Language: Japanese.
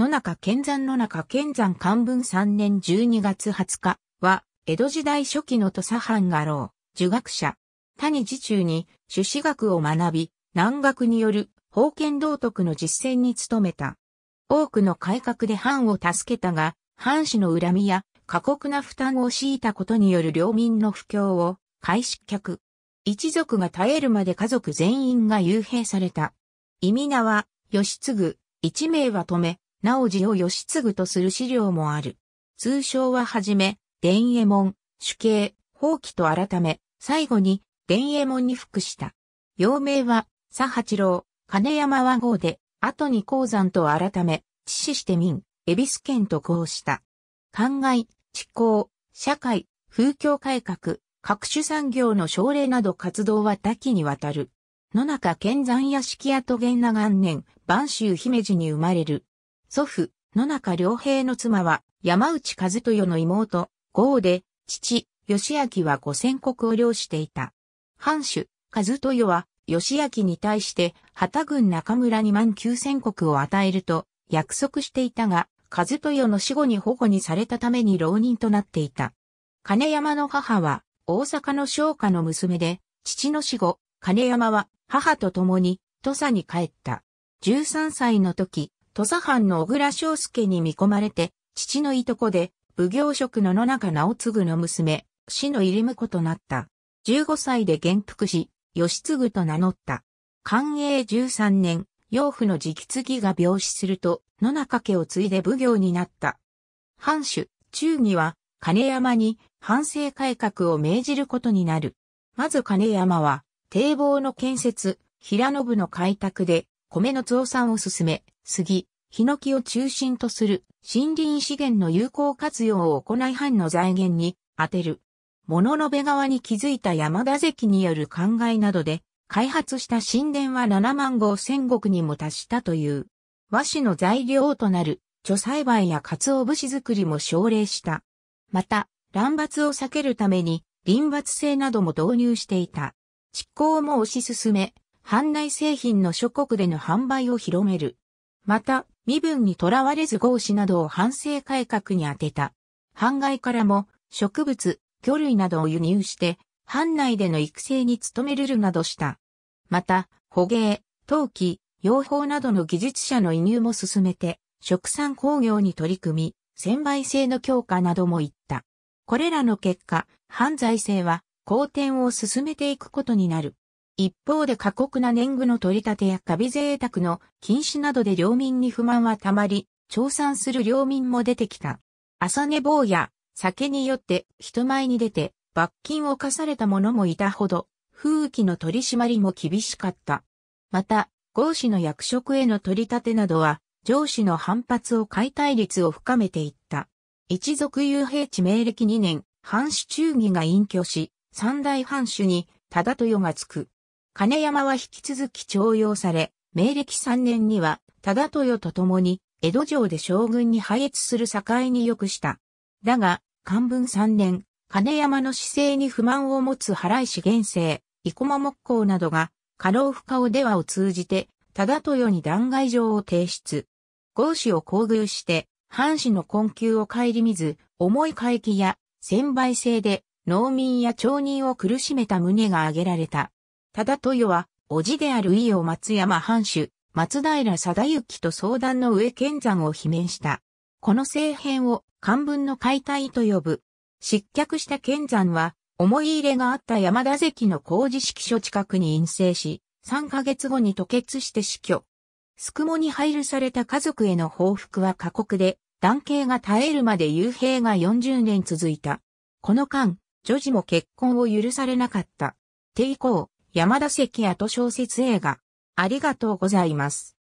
野中健山野中健山漢文3年12月20日は、江戸時代初期の土佐藩画廊、儒学者。谷寺中に、朱子学を学び、南学による、封建道徳の実践に努めた。多くの改革で藩を助けたが、藩士の恨みや過酷な負担を強いたことによる領民の不況を、開始客。一族が絶えるまで家族全員が幽閉された。意味名は、義継、一名は止め、直次を義継とする資料もある。通称ははじめ、伝右衛門、主刑、放棄と改め、最後に、伝右衛門に服した。幼名は、佐八郎、金山和合で、後に鉱山と改め、致死して民、恵比寿県と合した。灌漑、地工、社会、風況改革、各種産業の奨励など活動は多岐にわたる。野中健山屋敷跡源那元年、万州姫路に生まれる。祖父、野中良平の妻は山内和豊の妹、郷で、父、義明は五千国を領していた。藩主、和豊は、義明に対して、旗軍中村に万九千国を与えると、約束していたが、和豊の死後に保護にされたために浪人となっていた。金山の母は、大阪の商家の娘で、父の死後、金山は、母と共に、土佐に帰った。13歳の時、土佐藩の小倉昭介に見込まれて、父のいとこで、奉行職の野中直次の娘、死の入婿となった。15歳で元服し、義継と名乗った。寛永13年、養父の直継が病死すると、野中家を継いで奉行になった。藩主、忠義は、金山に反省改革を命じることになる。まず金山は、堤防の建設、平信の開拓で、米の増産を進め、杉、ヒノキを中心とする森林資源の有効活用を行い藩の財源に当てる。物の部側に築いた山田関による考えなどで、開発した神殿は7万5千石にも達したという。和紙の材料となる、貯栽培や鰹節作りも奨励した。また、乱伐を避けるために、林伐制なども導入していた。執行も推し進め、藩内製品の諸国での販売を広める。また、身分にとらわれず合祀などを反省改革に当てた。半外からも植物、魚類などを輸入して、藩内での育成に努めるなどした。また、捕鯨、陶器、養蜂などの技術者の移入も進めて、食産工業に取り組み、専売制の強化なども言った。これらの結果、犯罪性は好転を進めていくことになる。一方で過酷な年貢の取り立てや旅贅沢の禁止などで領民に不満はたまり、調産する領民も出てきた。朝寝坊や酒によって人前に出て罰金を課された者もいたほど、風紀の取り締まりも厳しかった。また、豪子の役職への取り立てなどは、上司の反発を解体率を深めていった。一族遊兵地明暦2年、藩主忠義が隠居し、三大藩主に、忠豊がつく。金山は引き続き徴用され、明暦3年には、忠豊と共に、江戸城で将軍に配越する境に良くした。だが、漢文3年、金山の姿勢に不満を持つ原石元生、生駒木工などが、過労不可を出話を通じて、忠豊に弾劾状を提出。合子を厚遇して、藩士の困窮を顧みず、重い回帰や、専売制で、農民や町人を苦しめた旨が挙げられた。忠豊は、叔父である伊予松山藩主、松平貞行と相談の上剣山を罷免した。この政変を漢文の解体と呼ぶ。失脚した剣山は、思い入れがあった山田関の工事式所近くに陰性し、3ヶ月後に吐血して死去。宿毛に配慮された家族への報復は過酷で、男系が絶えるまで幽閉が40年続いた。この間、女児も結婚を許されなかった。てこう。山田関也と小説映画。ありがとうございます。